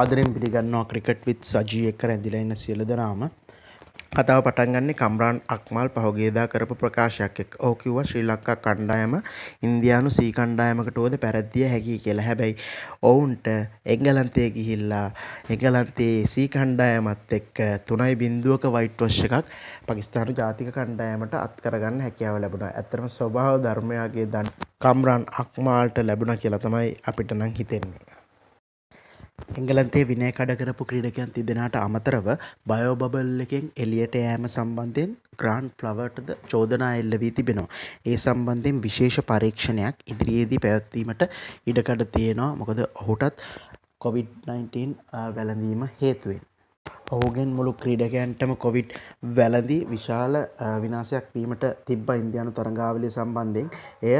ආදරෙන් පිළිගන්නවා ක්‍රිකට් විත් සජී එක්ක රැඳිලා ඉන්න සියලු දෙනාම කතාව පටන් ගන්නේ කම්රාන් අක්මල් පහුගියදා කරපු ප්‍රකාශයක් එක්ක. ඔහු කිව්වා ශ්‍රී ලංකා කණ්ඩායම ඉන්දියානු සී කණ්ඩායමකට උද පැරදිය හැකියි කියලා. හැබැයි ඔවුන්ට එංගලන්තය ගිහිල්ලා එංගලන්තයේ සී කණ්ඩායමත් එක්ක 3.0ක වයිට් වොෂ් එකක් පාකිස්තාන ජාතික කණ්ඩායමට අත් කරගන්න හැකියාව ලැබුණා. ඇත්තටම ස්වභාව ධර්මයාගේ දන් කම්රාන් අක්මාල්ට ලැබුණා කියලා තමයි අපිට නම් හිතෙන්නේ. එංගලන්තේ විනය කඩ කරපු ක්‍රීඩකයන් තිදෙනට අමතරව බයෝබබල් එකෙන් එලියට යෑම සම්බන්ධයෙන් ග්‍රාන්් ෆ්ලවටද චෝදනා එල්ල වී තිබෙනවා. ඒ සම්බන්ධයෙන් විශේෂ පරීක්ෂණයක් ඉදිරියේදී පැවැත්වීමට ඉඩකඩ තියෙනවා මොකද ඔහුටත් කොවිD-19 වැලඳීම හේතුවෙන්. ඔහුගෙන් මුළු ක්‍රීඩකයන්ටම කොවිට් වැලදි විශාල විනාසයක් වීමට තිබ්බ ඉන්දයානු තරගාවලි සම්බන්ධයෙන් එය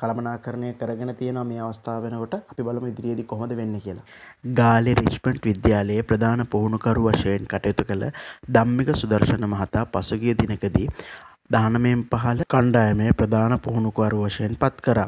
කළමනාකරණය කරගෙන තියෙන මේ අවස්ථාව වෙනකොට අපි බලම ඉදිරියේදි කොහොඳ වෙන්න කියලා. ගාලි රිෂ්පන්ට් විද්‍යාලයේ ප්‍රධාන පුහුණුකරු වශයෙන් කටයුතු කළ දම්මික සුදර්ශන මහතා පසුගිය දිනකදී දානමයෙන් පහළ කණ්ඩායමේ ප්‍රධාන පුහුණුකරු වශයෙන් පත් කරා.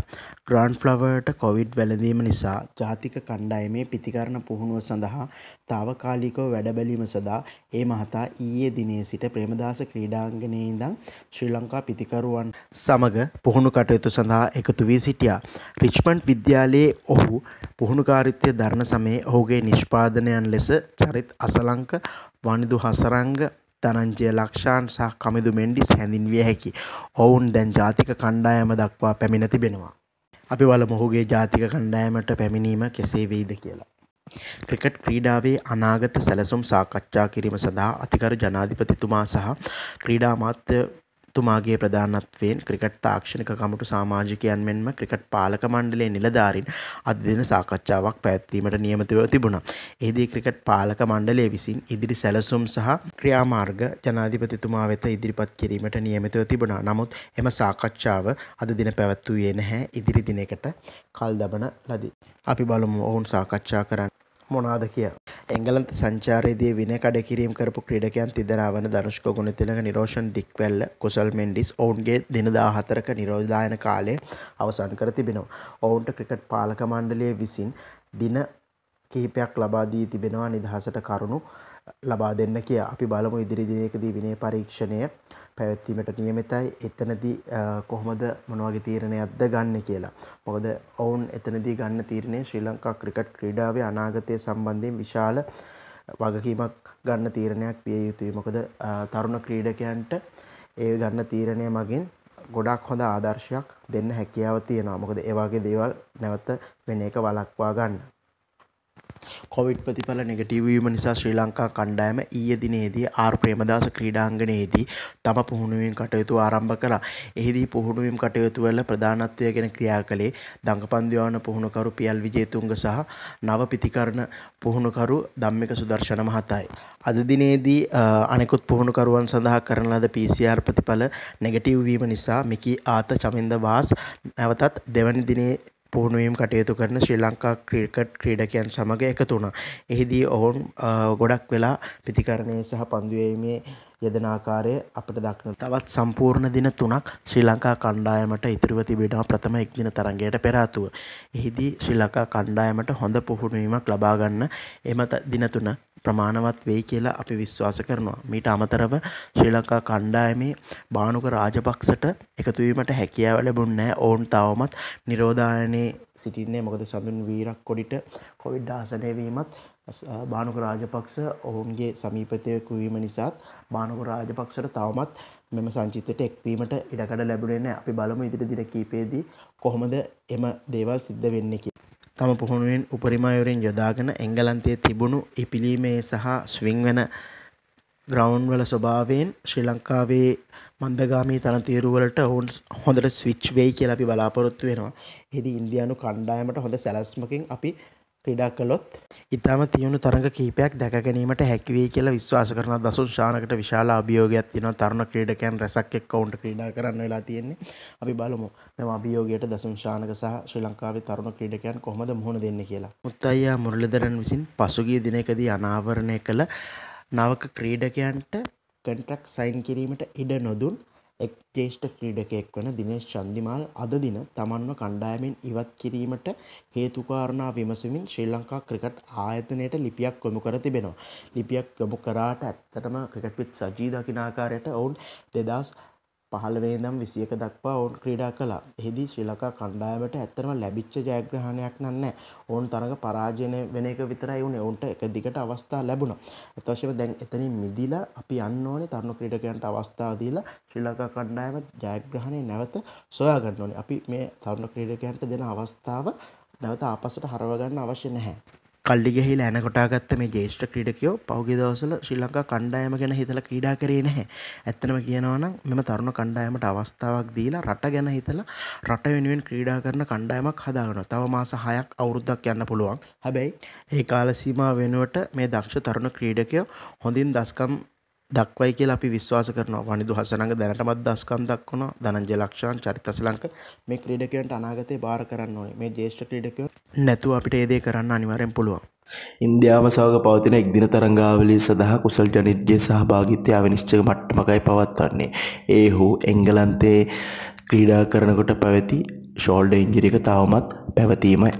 ග්‍රාන්් ෆ්ලවර්ට කොවිඩ් වැලඳීම නිසා ජාතික කණ්ඩායමේ පිතිකරණ පුහුණුව සඳහා තාවකාලිකව වැඩබැලීම සඳහා ඒ මහතා ඊයේ දිනේ සිට ප්‍රේමදාස ක්‍රීඩාංගනයේ ඉඳන් ශ්‍රී ලංකා පිතිකරුවන් සමග පුහුණු කටයුතු සඳහා එකතු වී සිටියා. රිච්මන්ඩ් විද්‍යාලයේ ඔහු පුහුණුකාරිත්‍ය දරණ සමයේ ඔහුගේ නිෂ්පාදනයන් ලෙස චරිත් අසලංක වනිදු හසරංග ධනංජය ලක්ෂාන් සහ කමිදු මෙන්ඩිස් හැඳින්විය හැකි. ඔවුන් දැන් ජාතික කණ්ඩායම දක්වා පැමිණ තිබෙනවා. අපි වල මොහුගේ ජාතික කණ්ඩායමට පැමිණීම කෙසේ වෙයිද කියලා. ක්‍රිකට් ක්‍රීඩාවේ අනාගත සැලසුම් සාකච්ඡා කිරීම සඳහා අතිකරු ජනාධිපතිතුමා සහ ක්‍රීඩා අමාත්‍ය එතුමාගේ ප්‍රධානත්වයෙන් ක්‍රිකට් තාක්ෂණික කමිටු සමාජිකයන් මෙන්ම ක්‍රිකට් පාලක මණ්ඩලයේ නිලධාරීන් අද දින සාකච්ඡාවක් පැවැත්වීමට නියමිතව තිබුණා. එෙහිදී ක්‍රිකට් පාලක මණ්ඩලය විසින් ඉදිරි සැලසුම් සහ ක්‍රියාමාර්ග ජනාධිපතිතුමා වෙත ඉදිරිපත් කිරීමට නියමිතව තිබුණා. නමුත් එම සාකච්ඡාව අද දින පැවැත්වුවේ නැහැ. ඉදිරි දිනයකට කල් දබන ලදී. අපි බලමු ඔවුන් සාකච්ඡා කරන්න මොනාද කිය. එංගලන්ත සංචාරයේදී වින කඩකිරීම් කරපු ක්‍රීඩකයන් තිදරා වන දනුෂ්ක ගුණතිලක නිරෝෂන් ඩික්වැල්ල කුසල් මෙන්ඩිස් ඔවුන්ගේ දින දාහතරක නිරෝධදායන කාලය අවසන් කර තිබෙනවා. ඔවුන්ට ක්‍රිකට් පාලක මණ්ඩලය විසින් දින කිහිපයක් ලබා දී තිබෙනවා නිදහසට කරුණු ලබා දෙන්න කිය අපි බලමු ඉදිරිදිනයකදී විනේ පරීක්ෂණය පැවැත්වීමට නියමිතයි එතනදී කොහොමද මොනවගේ තීරණයක්ද ගන්න කියලා. මොකද ඔවුන් එතනදී ගන්න තීරණය ශ්‍රී ලංකා ක්‍රිකට් ක්‍රීඩාවේ අනාගතය සම්බන්ධයෙන් විශාල වගකීමක් ගන්න තීරණයක් විය යුතුයි. මොකද තරුණ ක්‍රීඩකයන්ට ඒ ගන්න තීරණය මගින් ගොඩක් හොඳ ආදර්ශයක් දෙන්න හැකියාව තියෙනවා. මොකද ඒවාගේ දේවල් නැවත වෙන එක වලක්වා ගන්න. කොවිඩ් ප්‍රතිඵල නෙගටීවීම නිසා ශ්‍රී ලංකා කණ්ඩායම ඊය දිනේදී ආර් ප්‍රේමදාස ක්‍රීඩාංගණයේදී තම පුහුණුවෙන් කටයුතු ආරම්භ කළා. එහිදී පුහුණුවෙන් කටයුතු වල ප්‍රධානත්වය ගැන ක්‍රියා කළේ දඟපන්දියාන පුහුණුකරු පියල් විජේතුංග සහ නව පිතිකරණ පුහුණුකරු ධම්මික සුදර්ශන මහතායි. අද දිනේදී අනෙකුත් පුහුණුකරුවන් සඳහා කරන ලද PCR ප්‍රතිඵල නෙගටීව් වීම නිසා මිකී ආත චමින්ද වාස් නැවතත් දෙවැනි දිනේ පුහුණුවීම් කටයුතු කරන ශ්‍රී ලංකා ක්‍රිකට් ක්‍රීඩකයන් සමඟ එකතු වුණා. එහිදී ඔවුන් ගොඩක් වෙලා පිතිකරණය සහ පන්දුවීමේ යෙදෙන ආකාරය අපට දක්න. තවත් සම්පූර්ණ දින තුනක් ශ්‍රී ලංකා කණ්ඩායමට ඉතුරුව තිබෙනවා ප්‍රථම එක්දින තරඟයට පෙර ආතුව. එහිදී ශ්‍රී ලංකා කණ්ඩායමට හොඳ පුහුණුවීමක් ලබා ගන්න එම දින තුන ප්‍රමාණවත් වෙයි කියලා අපි විශ්වාස කරනවා. මීට අමතරව ශ්‍රී ලංකා කණ්ඩායමේ බානුක රාජපක්ෂට එකතුවීමට හැකියාව ලැබුන්නේ නැහැ. ඔවුන් තවමත් නිරෝධායනයේ සිටින්නේ. මොකද සඳුන් වීරක් කොඩිට කොවිඩ් ආසනය වීමත් බානුක රාජපක්ෂ ඔවුන්ගේ සමීපතයකු වීම නිසාත් බානුක රාජපක්ෂට තවමත් මෙම සංචිතයට එක්වීමට ඉඩකඩ ලැබුණේ නැහැ. අපි බලමු ඉදිරි දින කීපයේදී කොහොමද එම දේවල් සිද්ධ වෙන්නේ තම පුහුණුවෙන් උපරිමයුරෙන් යොදාගෙන එංගලන්තයේ තිබුණු ඉපිලීමේ සහ ස්විං වෙන ග්‍රවන්් වල ස්වභාවයෙන් ශ්‍රී ලංකාවේ මන්දගාමී තනතීරුවලට ඔවුන් හොඳට ස්විච් වෙයි කියලා අපි බලාපොරොත්තු වෙනවා. එහිදී ඉන්දියානු කණ්ඩායමට හොඳ සැලැස්මකින් අපි ක්‍රීඩා කළොත් ඉතාම තියුණු තරඟ කීපයක් දැකගැනීමට හැකිවේ කියලා විශ්වාස කරන දසුන් ශානකට විශාල අභියෝගයක් තියෙනවා තරුණ ක්‍රීඩකයන් රැසක් එක්ක ඔවුන්ට ක්‍රීඩා කරන්න වෙලා තියෙන්නේ. අපි බලමු මෙම අභියෝගයට දසුන් ශානක සහ ශ්‍රී ලංකාවේ තරුණ ක්‍රීඩකයන් කොහොමද මුහුණ දෙන්නේ කියලා. මුත්තයියා මුරලිදරන් විසින් පසුගිය දිනකදී අනාවරණය කළ නවක ක්‍රීඩකයන්ට කොන්ට්‍රැක්ට් සයින් කිරීමට ඉඩ නොදුන් එක් ජ්‍යෙෂ්ඨ ක්‍රීඩකයෙක් වන දිනේෂ් චන්දිමාල් අද දින තමන්ව කණ්ඩායමෙන් ඉවත් කිරීමට හේතුකාරණා විමසමින් ශ්‍රී ලංකා ක්‍රිකට් ආයතනයට ලිපියක් යොමු කර තිබෙනවා. ලිපියක් යොමු කරාට ඇත්තටම ක්‍රිකට් පිට් සජී දකිනාකාරයට ඔවුන් දෙදස් පහළවේ දම් විසියක දක්වා ඔවුන් ක්‍රීඩා කලා එහිදී ශ්‍රී ලකා කණ්ඩායමට ඇත්තරම ලැබිච්ච ජයග්‍රහණයක් නන්නෑ ඔවුන් තරඟ පරාජනය වෙන එක විතරයි වුණේ ඔවුන්ට එක දිගට අවස්ථා ලැබුණා ඇතවශව දැන් එතනින් මිදිලා අපි අන්න ඕනේ තරුණ ක්‍රීඩකයන්ට අවස්ථාව දීලා ශ්‍රී ලකා කණ්ඩායම ජයග්‍රහණය නැවත සොයා ගන්න ඕනේ අපි මේ තරුණ ක්‍රීඩකයන්ට දෙන අවස්ථාව නැවත ආපස්සට හරව ගන්න අවශ්‍ය නැහැ කල්ලිගෙහිල ඇනකොටාගත්ත මේ ජේෂ්ට ක්‍රීඩකයෝ පෞගි දවසල ශ්‍රී ලංකා කණ්ඩායම ගැන හිතල ක්‍රීඩා කරේ නැහැ ඇත්තනම කියනවනම් මෙම තරුණ කණ්ඩායමට අවස්ථාවක් දීලා රට ගැන හිතලා රට වෙනුවෙන් ක්‍රීඩා කරන කණ්ඩායමක් හදාගෙන තව මාස හයක් අවුරුද්දක් යන්න පුළුවන් හැබැයි ඒ කාලසීමා වෙනුවට මේ දක්ෂ තරුණ ක්‍රීඩකයෝ හොඳින් දස්කම් දක්වයි කියලා අපි විශ්වාස කරනවා වනිදු හසනඟ දැනටමත් දස්කම් දක්වනවා ධනංජය ලක්ෂාන් චරිත සලංක මේ ක්‍රීඩකයන්ට අනාගතේ බාර කරන්න ඕනේ මේ ජ්‍යෙෂ්ඨ ක්‍රීඩකයෝ නැතුව අපිට ඒ දේ කරන්න අනිවාර්යෙන් පුළුවන් ඉන්දියාව සමග පවතින එක්දින තරංගාවලිය සඳහා කුසල් ජනිත්ගේ සහභාගීත්වය අවිනිශ්චිත මට්ටමකයි පවත්වන්නේ ඒ හෝ එංගලන්තයේ ක්‍රීඩා කරනකොට පැවති ෂෝල්ඩ ඉංජිරික තවමත් පැවතීමයි